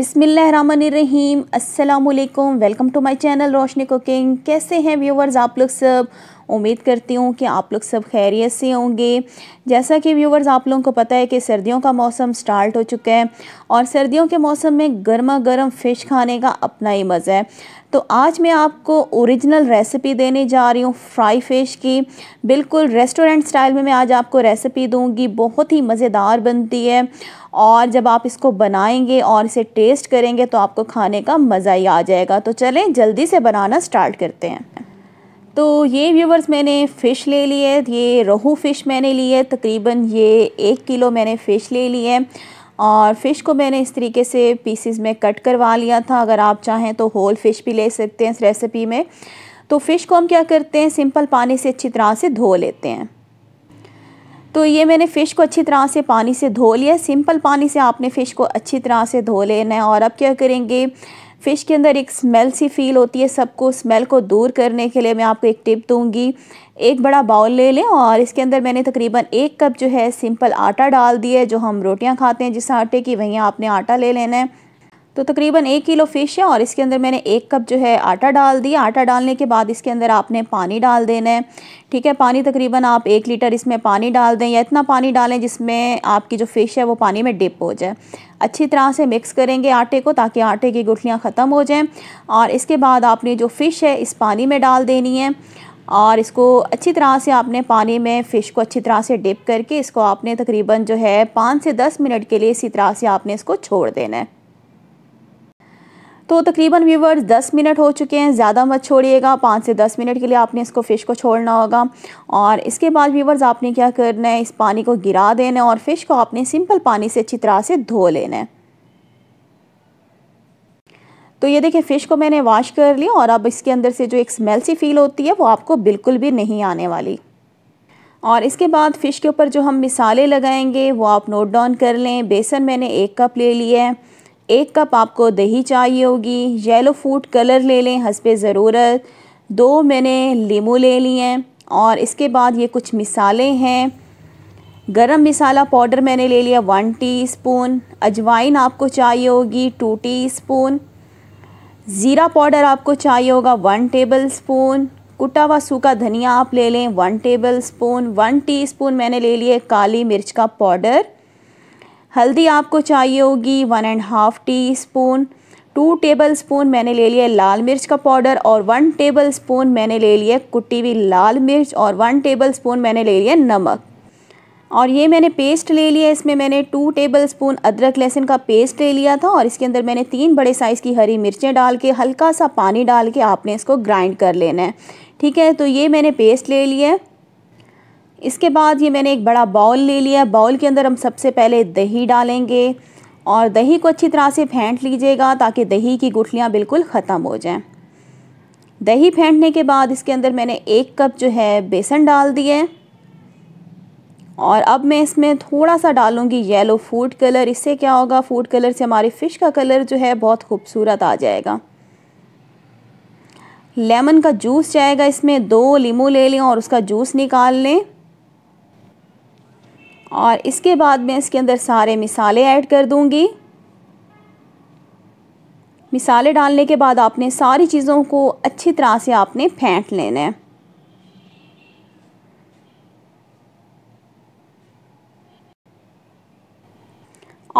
बिसमीम् अल्लाम welcome to my channel Roshni cooking कैसे हैं व्यूवर्स आप लोग सब उम्मीद करती हूँ कि आप लोग सब खैरियत से होंगे जैसा कि व्यूवर्स आप लोगों को पता है कि सर्दियों का मौसम स्टार्ट हो चुका है और सर्दियों के मौसम में गर्मा गर्म फ़िश खाने का अपना ही मज़ा है तो आज मैं आपको ओरिजिनल रेसिपी देने जा रही हूँ फ्राई फिश की बिल्कुल रेस्टोरेंट स्टाइल में मैं आज आपको रेसिपी दूँगी बहुत ही मज़ेदार बनती है और जब आप इसको बनाएंगे और इसे टेस्ट करेंगे तो आपको खाने का मज़ा ही आ जाएगा तो चलें जल्दी से बनाना स्टार्ट करते हैं तो ये व्यूवर्स मैंने फ़िश ले ली है ये रोहू फ़िश मैंने ली है तकरीबन ये एक किलो मैंने फ़िश ले ली है और फ़िश को मैंने इस तरीके से पीसीज में कट करवा लिया था अगर आप चाहें तो होल फ़िश भी ले सकते हैं इस रेसिपी में तो फ़िश को हम क्या करते हैं सिंपल पानी से अच्छी तरह से धो लेते हैं तो ये मैंने फ़िश को अच्छी तरह से पानी से धो लिया सिंपल पानी से आपने फ़िश को अच्छी तरह से धो लेना है और अब क्या करेंगे फ़िश के अंदर एक स्मेल सी फील होती है सबको स्मेल को दूर करने के लिए मैं आपको एक टिप दूंगी एक बड़ा बाउल ले लें और इसके अंदर मैंने तकरीबन एक कप जो है सिंपल आटा डाल दिया है जो हम रोटियां खाते हैं जिस आटे की वहीं आपने आटा ले लेना है तो तकरीबन एक किलो फ़िश है और इसके अंदर मैंने एक कप जो है आटा डाल दिया आटा डालने के बाद इसके अंदर आपने पानी डाल देना है ठीक है पानी तकरीबन आप एक लीटर इसमें पानी डाल दें या इतना पानी डालें जिसमें आपकी जो फ़िश है वो पानी में डिप हो जाए अच्छी तरह से मिक्स करेंगे आटे को ताकि आटे की गुठलियाँ ख़त्म हो जाएँ और इसके बाद आपने जो फ़िश है इस पानी में डाल देनी है और इसको अच्छी तरह से आपने पानी में फ़िश को अच्छी तरह से डिप करके इसको आपने तकरीबन जो है पाँच से दस मिनट के लिए इसी तरह से आपने इसको छोड़ देना है तो तकरीबन व्यूवर्स 10 मिनट हो चुके हैं ज़्यादा मत छोड़िएगा पाँच से 10 मिनट के लिए आपने इसको फ़िश को छोड़ना होगा और इसके बाद व्यूवर्स आपने क्या करना है इस पानी को गिरा देना और फ़िश को आपने सिंपल पानी से अच्छी तरह से धो लेना है तो ये देखिए फ़िश को मैंने वॉश कर लिया और अब इसके अंदर से जो एक स्मेल सी फील होती है वो आपको बिल्कुल भी नहीं आने वाली और इसके बाद फ़िश के ऊपर जो हम मिसाले लगाएंगे वो आप नोट डाउन कर लें बेसन मैंने एक कप ले लिया है एक कप आपको दही चाहिए होगी येलो फूड कलर ले लें हंस ज़रूरत दो मैंने लीमू ले लिए हैं और इसके बाद ये कुछ मिसालें हैं गरम मिसाला पाउडर मैंने ले लिया वन टीस्पून अजवाइन आपको चाहिए होगी टू टीस्पून ज़ीरा पाउडर आपको चाहिए होगा वन टेबल स्पून कुटा हुआ सूखा धनिया आप ले लें one tablespoon one tea मैंने ले लिए काली मिर्च का पाउडर हल्दी आपको चाहिए होगी one and half teaspoon two tablespoon मैंने ले लिया लाल मिर्च का पाउडर और वन टेबल स्पून मैंने ले लिया कुटी हुई लाल मिर्च और वन टेबल स्पून मैंने ले लिया नमक और ये मैंने पेस्ट ले लिया इसमें मैंने टू टेबल स्पून अदरक लहसुन का पेस्ट ले लिया था और इसके अंदर मैंने तीन बड़े साइज़ की हरी मिर्चें डाल के हल्का सा पानी डाल के आपने इसको ग्राइंड कर लेना है ठीक है तो ये मैंने पेस्ट ले लिया है इसके बाद ये मैंने एक बड़ा बाउल ले लिया बाउल के अंदर हम सबसे पहले दही डालेंगे और दही को अच्छी तरह से फेंट लीजिएगा ताकि दही की गुठलियाँ बिल्कुल ख़त्म हो जाएं दही फेंटने के बाद इसके अंदर मैंने एक कप जो है बेसन डाल दिए और अब मैं इसमें थोड़ा सा डालूंगी येलो फूड कलर इससे क्या होगा फूड कलर से हमारी फ़िश का कलर जो है बहुत खूबसूरत आ जाएगा लेमन का जूस जाएगा इसमें दो लीमू ले लें और उसका जूस निकाल लें और इसके बाद मैं इसके अंदर सारे मिसाले ऐड कर दूंगी मिसाले डालने के बाद आपने सारी चीज़ों को अच्छी तरह से आपने फेंट लेना है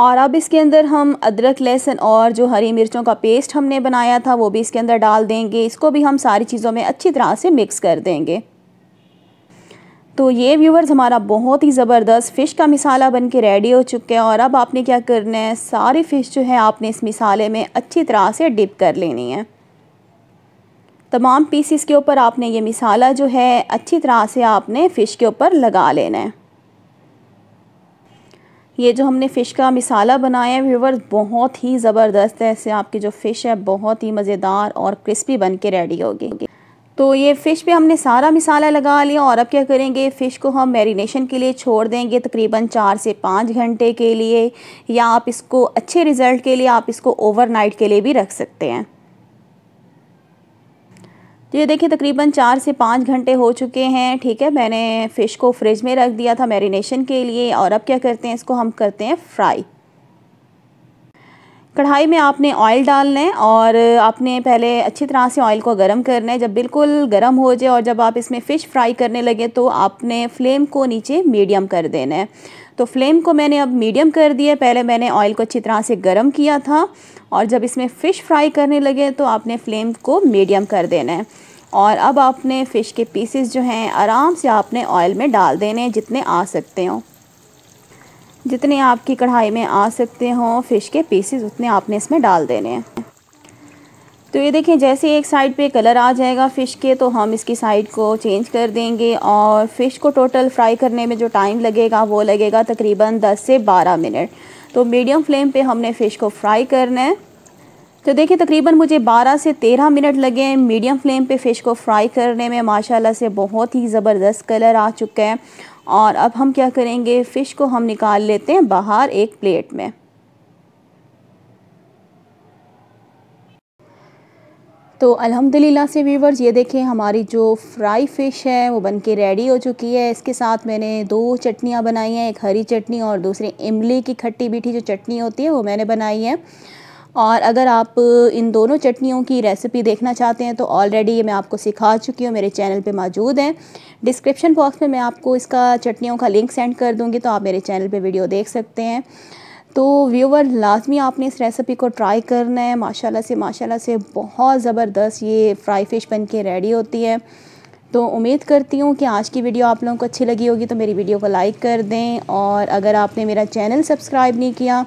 और अब इसके अंदर हम अदरक लहसुन और जो हरी मिर्चों का पेस्ट हमने बनाया था वो भी इसके अंदर डाल देंगे इसको भी हम सारी चीज़ों में अच्छी तरह से मिक्स कर देंगे तो ये व्यूवर्स हमारा बहुत ही ज़बरदस्त फ़िश का मिसाला बन के रेडी हो चुका है और अब आपने क्या करना है सारी फ़िश जो है आपने इस मिसाले में अच्छी तरह से डिप कर लेनी है तमाम पीसीस के ऊपर आपने ये मिसाला जो है अच्छी तरह से आपने फ़िश के ऊपर लगा लेना है ये जो हमने फ़िश का मिसाला बनाया है व्यूवर्स बहुत ही ज़बरदस्त है इससे आपकी जो फ़िश है बहुत ही मज़ेदार और क्रिस्पी बन के रेडी होगी तो ये फ़िश पे हमने सारा मिसाला लगा लिया और अब क्या करेंगे फ़िश को हम मैरिनेशन के लिए छोड़ देंगे तकरीबन चार से पाँच घंटे के लिए या आप इसको अच्छे रिज़ल्ट के लिए आप इसको ओवरनाइट के लिए भी रख सकते हैं तो ये देखिए तकरीबन चार से पाँच घंटे हो चुके हैं ठीक है मैंने फ़िश को फ्रिज में रख दिया था मैरिनेशन के लिए और अब क्या करते हैं इसको हम करते हैं फ्राई कढ़ाई में आपने ऑयल डालना है और आपने पहले अच्छी तरह से ऑयल को गर्म करना है जब बिल्कुल गर्म हो जाए और जब आप इसमें फ़िश फ्राई करने लगे तो आपने फ्लेम को नीचे मीडियम कर देना है तो फ्लेम को मैंने अब मीडियम कर दिया पहले मैंने ऑयल को अच्छी तरह से गर्म किया था और जब इसमें फ़िश फ्राई करने लगे तो आपने फ्लेम को मीडियम कर देना है और अब आपने फ़िश के पीसेस जो हैं आराम से आपने ऑयल में डाल देने जितने आ सकते हों जितने आपकी कढ़ाई में आ सकते हों फ़िश के पीसेस उतने आपने इसमें डाल देने हैं तो ये देखें जैसे एक साइड पे कलर आ जाएगा फ़िश के तो हम इसकी साइड को चेंज कर देंगे और फ़िश को टोटल फ्राई करने में जो टाइम लगेगा वो लगेगा तकरीबन 10 से 12 मिनट तो मीडियम फ्लेम पे हमने फ़िश को फ्राई करना है तो देखिए तकरीबन मुझे 12 से 13 मिनट लगे हैं मीडियम फ्लेम पे फ़िश को फ्राई करने में माशाल्लाह से बहुत ही ज़बरदस्त कलर आ चुका है और अब हम क्या करेंगे फ़िश को हम निकाल लेते हैं बाहर एक प्लेट में तो अल्हम्दुलिल्लाह से व्यूवर्स ये देखें हमारी जो फ्राई फ़िश है वो बन के रेडी हो चुकी है इसके साथ मैंने दो चटनियाँ बनाई हैं एक हरी चटनी और दूसरी इमली की खट्टी मीठी जो चटनी होती है वो मैंने बनाई है और अगर आप इन दोनों चटनियों की रेसिपी देखना चाहते हैं तो ऑलरेडी ये मैं आपको सिखा चुकी हूँ मेरे चैनल पे मौजूद हैं डिस्क्रिप्शन बॉक्स में मैं आपको इसका चटनियों का लिंक सेंड कर दूँगी तो आप मेरे चैनल पे वीडियो देख सकते हैं तो व्यूवर लाजमी आपने इस रेसिपी को ट्राई करना है माशाला से माशाला से बहुत ज़बरदस्त ये फ्राई फिश बन के रेडी होती है तो उम्मीद करती हूँ कि आज की वीडियो आप लोगों को अच्छी लगी होगी तो मेरी वीडियो को लाइक कर दें और अगर आपने मेरा चैनल सब्सक्राइब नहीं किया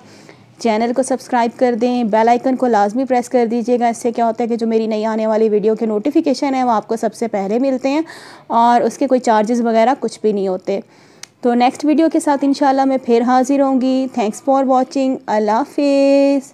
चैनल को सब्सक्राइब कर दें बेल आइकन को लाजमी प्रेस कर दीजिएगा इससे क्या होता है कि जो मेरी नई आने वाली वीडियो के नोटिफिकेशन है वो आपको सबसे पहले मिलते हैं और उसके कोई चार्जेस वगैरह कुछ भी नहीं होते तो नेक्स्ट वीडियो के साथ इंशाल्लाह मैं फिर हाज़िर होंगी थैंक्स फॉर वॉचिंग अल्लाह हाफिज़